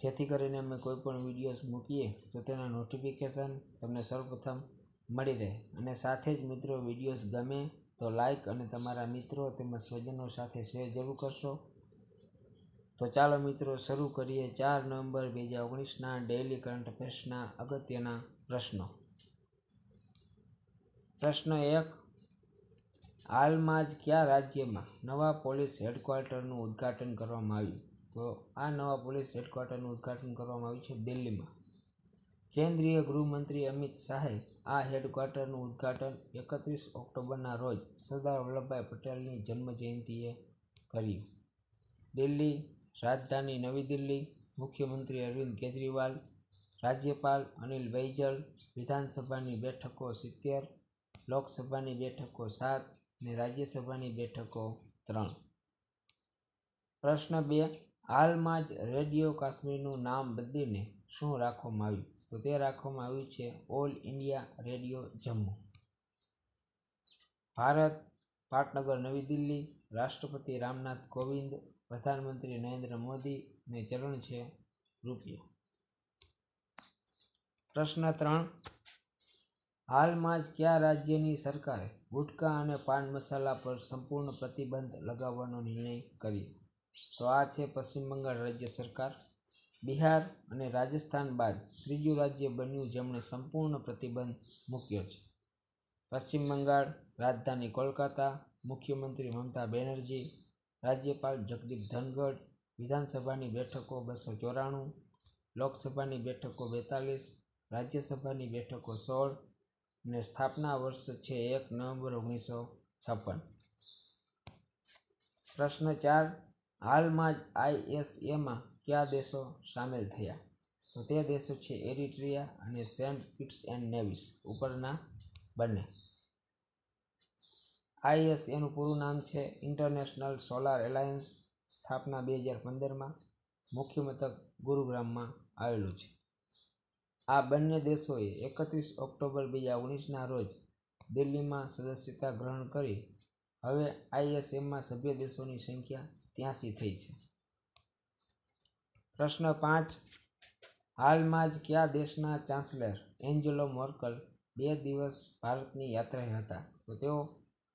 જેથી કરીને અમે કોઈ પણ વિડીયોઝ મૂકીએ તો તેના નોટિફિકેશન તમને સૌપ્રથમ મળી રહે અને સાથે જ મિત્રો વિડીયોઝ ગમે તો લાઇક અને તમારા મિત્રો તેમજ સ્વજનો સાથે શેર જરૂર કરશો તો ચાલો મિત્રો શરૂ કરીએ ચાર નવેમ્બર બે હજાર ઓગણીસના ડેઇલી કરંટ અફેર્સના અગત્યના પ્રશ્નો પ્રશ્ન એક હાલમાં જ કયા રાજ્યમાં નવા પોલીસ હેડક્વાર્ટરનું ઉદ્ઘાટન કરવામાં આવ્યું તો આ નવા પોલીસ હેડક્વાર્ટરનું ઉદ્ઘાટન કરવામાં આવ્યું છે દિલ્હીમાં કેન્દ્રીય ગૃહમંત્રી અમિત શાહે આ હેડક્વાર્ટરનું ઉદ્ઘાટન એકત્રીસ ઓક્ટોબરના રોજ સરદાર વલ્લભભાઈ પટેલની જન્મજયંતિએ કર્યું દિલ્હી રાજધાની નવી દિલ્હી મુખ્યમંત્રી અરવિંદ કેજરીવાલ રાજ્યપાલ અનિલ બૈજલ વિધાનસભાની બેઠકો સિત્તેર લોકસભાની બેઠકો સાત ને રાજ્યસભાની બેઠકો ત્રણ પ્રશ્ન બે હાલમાં જ રેડિયો કાશ્મીરનું નામ બદલીને શું રાખવામાં આવ્યું તો તે રાખવામાં આવ્યું છે All India Radio Jammu Bharat પાટનગર નવી દિલ્હી રાષ્ટ્રપતિ રામનાથ કોવિંદ પ્રધાનમંત્રી નરેન્દ્ર મોદી ને ચલણ છે રૂપિયો પ્રશ્ન ત્રણ હાલમાં જ કયા રાજ્યની સરકારે ગુટકા અને પાન મસાલા પર સંપૂર્ણ પ્રતિબંધ લગાવવાનો નિર્ણય કર્યો તો આ છે પશ્ચિમ બંગાળ રાજ્ય સરકાર બિહાર અને રાજસ્થાન બાદ ત્રીજું રાજ્ય બન્યું જેમણે સંપૂર્ણ પ્રતિબંધ મૂક્યો છે પશ્ચિમ બંગાળ રાજધાની કોલકાતા મુખ્યમંત્રી મમતા બેનર્જી રાજ્યપાલ જગદીપ ધનગઢ વિધાનસભાની બેઠકો બસો ચોરાણું લોકસભાની બેઠકો બેતાલીસ રાજ્યસભાની બેઠકો સોળ અને સ્થાપના વર્ષ છે એક નવેમ્બર ઓગણીસો છપ્પન પ્રશ્ન ચાર હાલમાં જ આઈએસએમાં કયા દેશો સામેલ થયા તો તે દેશો છે એરિટ્રિયા અને સેન્ટ કિટ્સ એન્ડ નેવિસ ઉપરના બંને આઈએસએનું પૂરું નામ છે ઇન્ટરનેશનલ સોલાર એલાયન્સ સ્થાપના બે હજાર પંદરમાં મુખ્ય મથક ગુરુગ્રામમાં આવેલું છે આ બંને દેશોએ એકત્રીસ ઓક્ટોબર બે હજાર ઓગણીસના રોજ દિલ્હીમાં સદસ્યતા ગ્રહણ કરી હવે આઈએસએમમાં સભ્ય દેશોની સંખ્યા ત્યાંસી થઈ છે પ્રશ્ન પાંચ હાલમાં જ કયા દેશના ચાન્સલર એન્જેલો મોર્કલ બે દિવસ ભારતની યાત્રાએ હતા તો તેઓ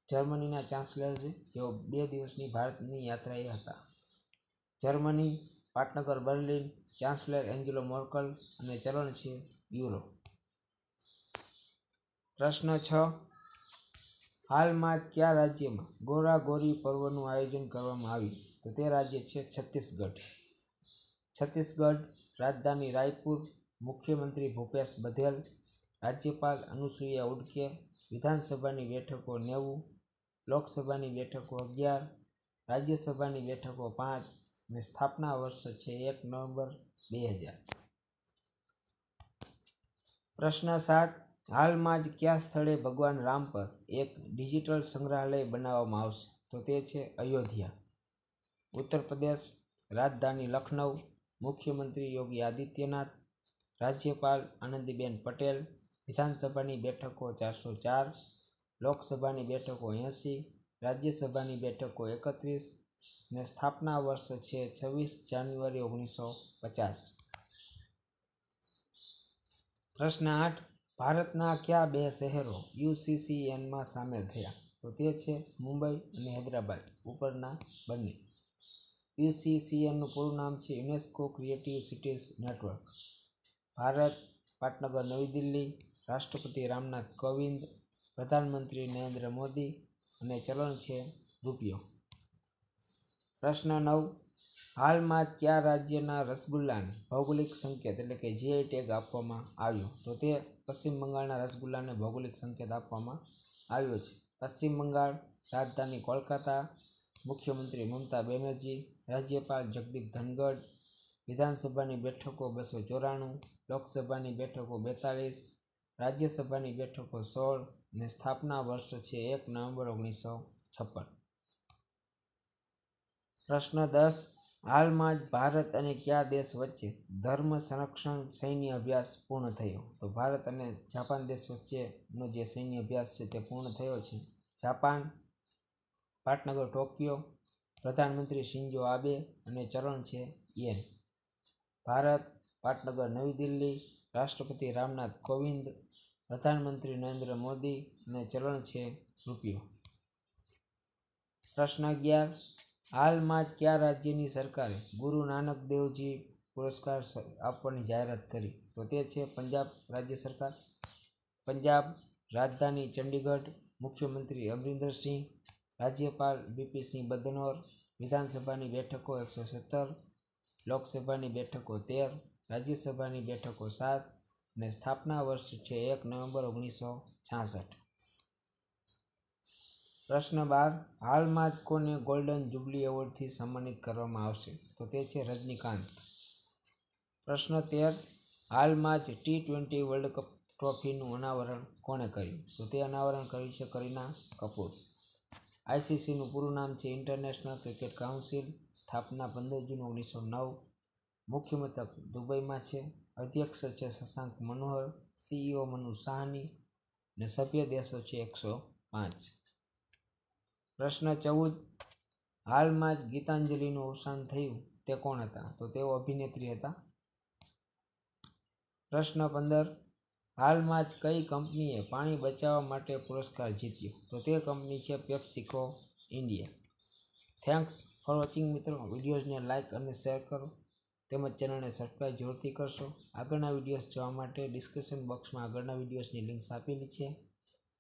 જર્મનીના ચાન્સલર છે જેઓ બે દિવસની ભારતની યાત્રાએ હતા જર્મની પાટનગર બર્લિન ચાન્સલર એન્જેલો મોર્કલ અને ચલણ છે યુરો પ્રશ્ન છ હાલમાં જ કયા રાજ્યમાં ગોરા ગોરી પર્વનું આયોજન કરવામાં આવ્યું તો તે રાજ્ય છે છત્તીસગઢ છત્તીસગઢ રાજધાની રાયપુર મુખ્યમંત્રી ભૂપેશ બધેલ રાજ્યપાલ અનુસુયા ઉડકે વિધાનસભાની બેઠકો નેવું લોકસભાની બેઠકો અગિયાર રાજ્યસભાની બેઠકો પાંચ અને સ્થાપના વર્ષ છે એક નવેમ્બર બે હજાર પ્રશ્ન સાત હાલમાં જ કયા સ્થળે ભગવાન રામ પર એક ડિજિટલ સંગ્રહાલય બનાવવામાં આવશે તો તે છે અયોધ્યા ઉત્તર પ્રદેશ રાજધાની લખનઉ મુખ્યમંત્રી યોગી આદિત્યનાથ રાજ્યપાલ આનંદીબેન પટેલ વિધાનસભાની બેઠકો ચારસો ચાર લોકસભાની બેઠકો એંસી રાજ્યસભાની બેઠકો એકત્રીસ ને સ્થાપના વર્ષ છે છવ્વીસ જાન્યુઆરી ઓગણીસો પચાસ પ્રશ્ન આઠ ભારતના કયા બે શહેરો યુસીસીએનમાં સામેલ થયા તો તે છે મુંબઈ અને હૈદરાબાદ ઉપરના બંને યુસીસીએનનું પૂરું નામ છે UNESCO Creative Cities Network Bharat પાટનગર નવી દિલ્હી રાષ્ટ્રપતિ રામનાથ કોવિંદ પ્રધાનમંત્રી નરેન્દ્ર મોદી અને ચલણ છે રૂપિયો પ્રશ્ન નવ હાલમાં જ કયા રાજ્યના રસગુલ્લાને ભૌગોલિક સંકેત એટલે કે જીઆઈ ટેગ આપવામાં આવ્યો તો તે પશ્ચિમ બંગાળના રસગુલ્લાને ભૌગોલિક સંકેત આપવામાં આવ્યો છે પશ્ચિમ બંગાળ રાજધાની કોલકાતા મુખ્યમંત્રી મમતા બેનર્જી રાજ્યપાલ જગદીપ ધનગઢ વિધાનસભાની બેઠકો બસો ચોરાણું લોકસભાની બેઠકો બેતાળીસ રાજ્યસભાની બેઠકો સોળ અને સ્થાપના વર્ષ છે એક નવેમ્બર ઓગણીસો છપ્પન પ્રશ્ન દસ હાલમાં જ ભારત અને કયા દેશ વચ્ચે ધર્મ સંરક્ષણ સૈન્ય અભ્યાસ પૂર્ણ થયો તો ભારત અને જાપાન દેશ વચ્ચેનો જે સૈન્ય અભ્યાસ છે તે પૂર્ણ થયો છે જાપાન પાટનગર ટોક્યો પ્રધાનમંત્રી શિંજો આબે અને ચરણ છે યેન ભારત પાટનગર નવી દિલ્હી રાષ્ટ્રપતિ રામનાથ કોવિંદ પ્રધાનમંત્રી નરેન્દ્ર મોદી અને ચરણ છે રૂપિયો પ્રશ્ન અગિયાર હાલમાં જ કયા રાજ્યની સરકારે ગુરુ નાનક દેવજી પુરસ્કાર આપવાની જાહેરાત કરી તો તે છે પંજાબ રાજ્ય સરકાર પંજાબ રાજધાની ચંડીગઢ મુખ્યમંત્રી અમરિન્દરસિંહ રાજ્યપાલ બીપીસિંહ બદનોર વિધાનસભાની બેઠકો એકસો સત્તર લોકસભાની બેઠકો તેર રાજ્યસભાની બેઠકો સાત અને સ્થાપના વર્ષ છે એક નવેમ્બર ઓગણીસો છાસઠ પ્રશ્ન બાર હાલમાં જ કોને ગોલ્ડન જુબલી એવોર્ડથી સન્માનિત કરવામાં આવશે તો તે છે રજનીકાંત પ્રશ્ન તેર હાલમાં જ ટી ટ્વેન્ટી વર્લ્ડ કપ ટ્રોફીનું અનાવરણ કોણે કર્યું તો તે અનાવરણ કર્યું છે કરીના કપૂર આઈસીસીનું પૂરું નામ છે ઇન્ટરનેશનલ ક્રિકેટ કાઉન્સિલ સ્થાપના પંદર જૂન ઓગણીસો નવ મુખ્ય મથક દુબઈમાં છે અધ્યક્ષ છે શશાંક મનોહર સીઈઓ e મનુ સાહની અને સભ્ય દેશો છે એકસો પાંચ પ્રશ્ન ચૌદ હાલમાં જ ગીતાંજલિનું અવસાન થયું તે કોણ હતા તો તેઓ અભિનેત્રી હતા પ્રશ્ન પંદર હાલમાં જ કઈ કંપનીએ પાણી બચાવવા માટે પુરસ્કાર જીત્યો તો તે કંપની છે PepsiCo India thanks for watching મિત્રો વિડીયોઝને લાઇક અને શેર કરો તેમજ ચેનલને સબસ્ક્રાઈબ જરૂરથી કરશો આગળના વિડીયોઝ જોવા માટે ડિસ્ક્રિપ્શન બોક્સમાં આગળના વિડીયોઝની લિંક્સ આપેલી છે